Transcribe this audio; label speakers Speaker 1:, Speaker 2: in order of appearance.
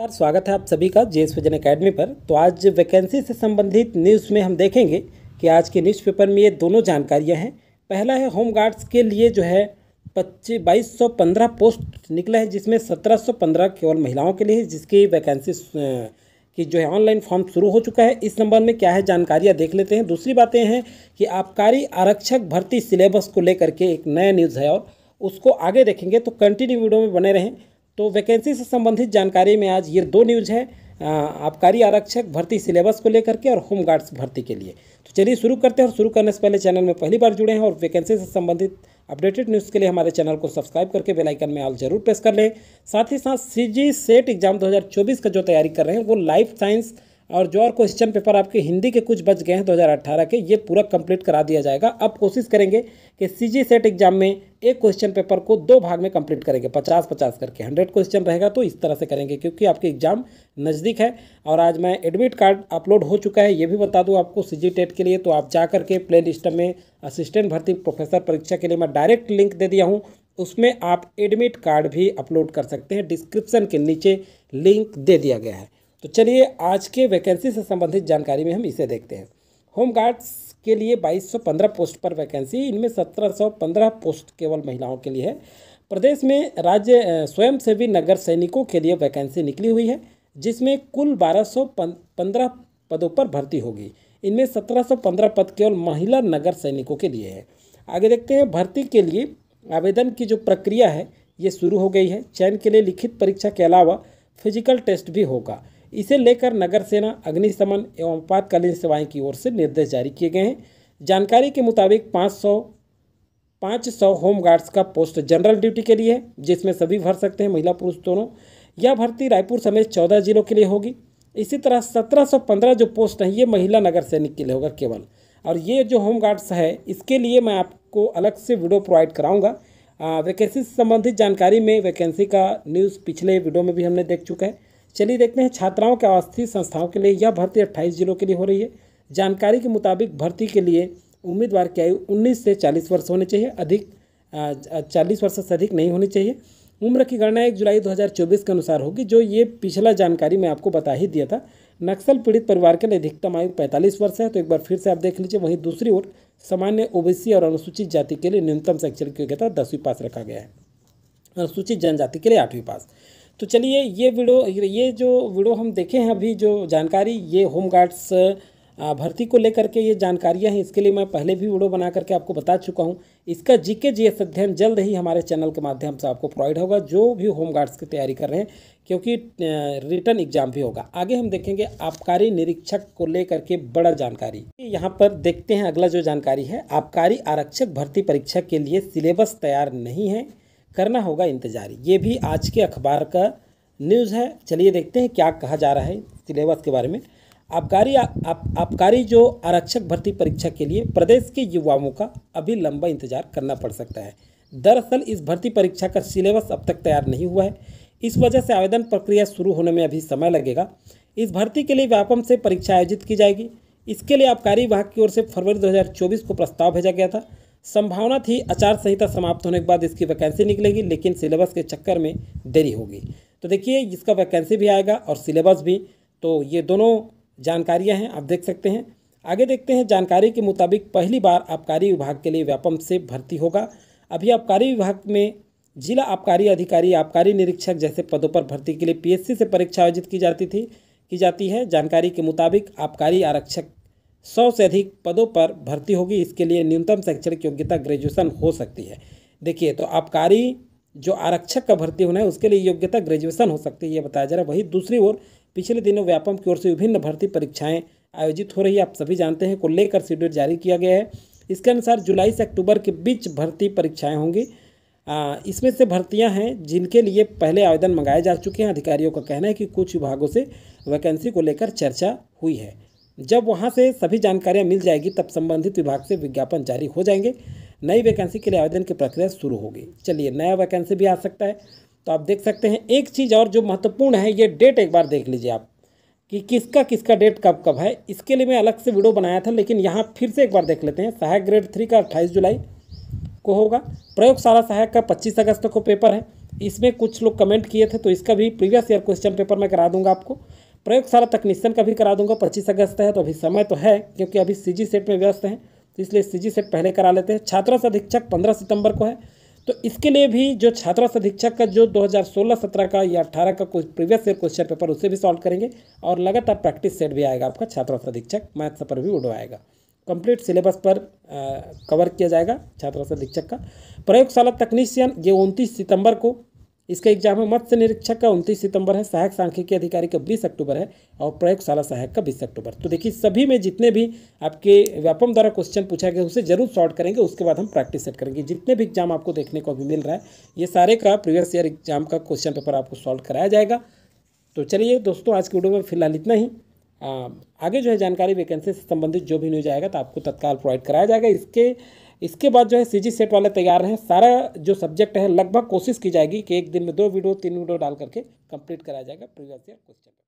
Speaker 1: नमस्कार स्वागत है आप सभी का जे एस विजन अकेडमी पर तो आज वैकेंसी से संबंधित न्यूज़ में हम देखेंगे कि आज के न्यूज़पेपर में ये दोनों जानकारियां हैं पहला है होम गार्ड्स के लिए जो है पच्चीस बाईस सौ पंद्रह पोस्ट निकला है जिसमें सत्रह सौ पंद्रह केवल महिलाओं के लिए जिसकी वैकेंसी कि जो है ऑनलाइन फॉर्म शुरू हो चुका है इस संबंध में क्या है जानकारियाँ देख लेते हैं दूसरी बातें हैं कि आबकारी आरक्षक भर्ती सिलेबस को लेकर के एक नया न्यूज़ है और उसको आगे देखेंगे तो कंटिन्यू वीडियो में बने रहें तो वैकेंसी से संबंधित जानकारी में आज ये दो न्यूज है आबकारी आरक्षक भर्ती सिलेबस को लेकर के और होमगार्ड्स भर्ती के लिए तो चलिए शुरू करते हैं और शुरू करने से पहले चैनल में पहली बार जुड़े हैं और वैकेंसी से संबंधित अपडेटेड न्यूज़ के लिए हमारे चैनल को सब्सक्राइब करके बेल आइकन में ऑल जरूर प्रेस कर लें साथ ही साथ सी सेट एग्जाम दो का जो तैयारी कर रहे हैं वो लाइफ साइंस और जो और क्वेश्चन पेपर आपके हिंदी के कुछ बच गए हैं 2018 के ये पूरा कंप्लीट करा दिया जाएगा अब कोशिश करेंगे कि सी जी सेट एग्जाम में एक क्वेश्चन पेपर को दो भाग में कंप्लीट करेंगे पचास पचास करके हंड्रेड क्वेश्चन रहेगा तो इस तरह से करेंगे क्योंकि आपके एग्जाम नज़दीक है और आज मैं एडमिट कार्ड अपलोड हो चुका है ये भी बता दूँ आपको सी जी टेट के लिए तो आप जा करके प्ले लिस्ट में असिस्टेंट भर्ती प्रोफेसर परीक्षा के लिए मैं डायरेक्ट लिंक दे दिया हूँ उसमें आप एडमिट कार्ड भी अपलोड कर सकते हैं डिस्क्रिप्सन के नीचे लिंक दे दिया गया है तो चलिए आज के वैकेंसी से संबंधित जानकारी में हम इसे देखते हैं होमगार्ड्स के लिए 2215 पोस्ट पर वैकेंसी इनमें 1715 पोस्ट केवल महिलाओं के लिए है प्रदेश में राज्य स्वयंसेवी नगर सैनिकों के लिए वैकेंसी निकली हुई है जिसमें कुल 1215 पदों पर भर्ती होगी इनमें 1715 पद केवल महिला नगर सैनिकों के लिए है आगे देखते हैं भर्ती के लिए आवेदन की जो प्रक्रिया है ये शुरू हो गई है चयन के लिए लिखित परीक्षा के अलावा फिजिकल टेस्ट भी होगा इसे लेकर नगर सेना अग्निशमन एवं आपातकालीन सेवाएं की ओर से निर्देश जारी किए गए हैं जानकारी के मुताबिक पाँच सौ पाँच सौ होमगार्ड्स का पोस्ट जनरल ड्यूटी के लिए है जिसमें सभी भर सकते हैं महिला पुरुष दोनों यह भर्ती रायपुर समेत चौदह जिलों के लिए होगी इसी तरह सत्रह सौ पंद्रह जो पोस्ट हैं ये महिला नगर सैनिक के लिए होगा केवल और ये जो होमगार्ड्स है इसके लिए मैं आपको अलग से वीडियो प्रोवाइड कराऊँगा वैकेंसी से संबंधित जानकारी में वैकेंसी का न्यूज़ पिछले वीडियो में भी हमने देख चुका है चलिए देखते हैं छात्राओं के आवासीय संस्थाओं के लिए यह भर्ती अट्ठाईस जिलों के लिए हो रही है जानकारी के मुताबिक भर्ती के लिए उम्मीदवार की आयु उन्नीस से चालीस वर्ष होनी चाहिए अधिक चालीस वर्ष से अधिक नहीं होनी चाहिए उम्र की गणना एक जुलाई 2024 के अनुसार होगी जो ये पिछला जानकारी मैं आपको बता ही दिया था नक्सल पीड़ित परिवार के लिए अधिकतम आयु 45 वर्ष है तो एक बार फिर से आप देख लीजिए वहीं दूसरी ओर सामान्य ओबीसी और अनुसूचित जाति के लिए न्यूनतम शैक्षणिक योग्यता दसवीं पास रखा गया है अनुसूचित जनजाति के लिए आठवीं पास तो चलिए ये वीडियो ये जो वीडियो हम देखे हैं अभी जो जानकारी ये होम गार्ड्स भर्ती को लेकर के ये जानकारियाँ हैं इसके लिए मैं पहले भी वीडियो बना करके आपको बता चुका हूँ इसका जीके एस अध्ययन जल्द ही हमारे चैनल के माध्यम से आपको प्रोवाइड होगा जो भी होम गार्ड्स की तैयारी कर रहे हैं क्योंकि रिटर्न एग्जाम भी होगा आगे हम देखेंगे आबकारी निरीक्षक को लेकर के बड़ा जानकारी यहाँ पर देखते हैं अगला जो जानकारी है आबकारी आरक्षक भर्ती परीक्षा के लिए सिलेबस तैयार नहीं है करना होगा इंतजार ये भी आज के अखबार का न्यूज़ है चलिए देखते हैं क्या कहा जा रहा है सिलेबस के बारे में आबकारी आबकारी जो आरक्षक भर्ती परीक्षा के लिए प्रदेश के युवाओं का अभी लंबा इंतजार करना पड़ सकता है दरअसल इस भर्ती परीक्षा का सिलेबस अब तक तैयार नहीं हुआ है इस वजह से आवेदन प्रक्रिया शुरू होने में अभी समय लगेगा इस भर्ती के लिए व्यापम से परीक्षा आयोजित की जाएगी इसके लिए आबकारी विभाग की ओर से फरवरी 2024 को प्रस्ताव भेजा गया था संभावना थी आचार संहिता समाप्त होने के बाद इसकी वैकेंसी निकलेगी लेकिन सिलेबस के चक्कर में देरी होगी तो देखिए इसका वैकेंसी भी आएगा और सिलेबस भी तो ये दोनों जानकारियाँ हैं आप देख सकते हैं आगे देखते हैं जानकारी के मुताबिक पहली बार आबकारी विभाग के लिए व्यापम से भर्ती होगा अभी आबकारी विभाग में जिला आबकारी अधिकारी आबकारी निरीक्षक जैसे पदों पर भर्ती के लिए पीएससी से परीक्षा आयोजित की जाती थी की जाती है जानकारी के मुताबिक आबकारी आरक्षक सौ से अधिक पदों पर भर्ती होगी इसके लिए न्यूनतम शैक्षणिक योग्यता ग्रेजुएसन हो सकती है देखिए तो आबकारी जो आरक्षक का भर्ती होना है उसके लिए योग्यता ग्रेजुएसन हो सकती है ये बताया जा रहा है वही दूसरी ओर पिछले दिनों व्यापम की ओर से विभिन्न भर्ती परीक्षाएं आयोजित हो रही है आप सभी जानते हैं को लेकर शेड्यूल जारी किया गया है इसके अनुसार जुलाई से अक्टूबर के बीच भर्ती परीक्षाएँ होंगी इसमें से भर्तियां हैं जिनके लिए पहले आवेदन मंगाए जा चुके हैं अधिकारियों का कहना है कि कुछ विभागों से वैकेंसी को लेकर चर्चा हुई है जब वहाँ से सभी जानकारियाँ मिल जाएगी तब संबंधित विभाग से विज्ञापन जारी हो जाएंगे नई वैकेंसी के लिए आवेदन की प्रक्रिया शुरू होगी चलिए नया वैकेंसी भी आ सकता है तो आप देख सकते हैं एक चीज़ और जो महत्वपूर्ण है ये डेट एक बार देख लीजिए आप कि किसका किसका डेट कब कब है इसके लिए मैं अलग से वीडियो बनाया था लेकिन यहाँ फिर से एक बार देख लेते हैं सहायक ग्रेड थ्री का अट्ठाईस जुलाई को होगा प्रयोगशाला सहायक का पच्चीस अगस्त को पेपर है इसमें कुछ लोग कमेंट किए थे तो इसका भी प्रीवियस ईयर क्वेश्चन पेपर मैं करा दूंगा आपको प्रयोगशाला तकनीशियन का भी करा दूंगा पच्चीस अगस्त है तो अभी समय तो है क्योंकि अभी सी जी सेट में व्यस्त हैं तो इसलिए सी जी सेट पहले करा लेते हैं छात्रा अधीक्षक पंद्रह सितंबर को है तो इसके लिए भी जो छात्रा अधीक्षक का जो 2016-17 का या 18 का कोई प्रीवियस ईयर क्वेश्चन पेपर उसे भी सॉल्व करेंगे और लगातार प्रैक्टिस सेट भी आएगा आपका छात्रा अधीक्षक मैथ्स पर भी उड़वाएगा कंप्लीट सिलेबस पर आ, कवर किया जाएगा छात्रा अधीक्षक का प्रयोगशाला तकनीशियन ये उनतीस सितंबर को इसका एग्जाम है मत्स्य निरीक्षक का उनतीस सितंबर है सहायक सांख्यिकी अधिकारी का बीस अक्टूबर है और प्रयोगशाला सहायक का बीस अक्टूबर तो देखिए सभी में जितने भी आपके व्यापम द्वारा क्वेश्चन पूछा गया उसे जरूर सॉल्व करेंगे उसके बाद हम प्रैक्टिस सेट करेंगे जितने भी एग्जाम आपको देखने को अभी मिल रहा है ये सारे का प्रीवियस ईयर एग्जाम का क्वेश्चन पेपर आपको सॉल्व कराया जाएगा तो चलिए दोस्तों आज की वीडियो में फिलहाल इतना ही आगे जो है जानकारी वैकेंसी से संबंधित जो भी न्यूज आएगा तो आपको तत्काल प्रोवाइड कराया जाएगा इसके इसके बाद जो है सी सेट वाले तैयार हैं सारा जो सब्जेक्ट है लगभग कोशिश की जाएगी कि एक दिन में दो वीडियो तीन वीडियो डाल करके कंप्लीट कराया जाएगा प्रीवियस ईयर क्वेश्चन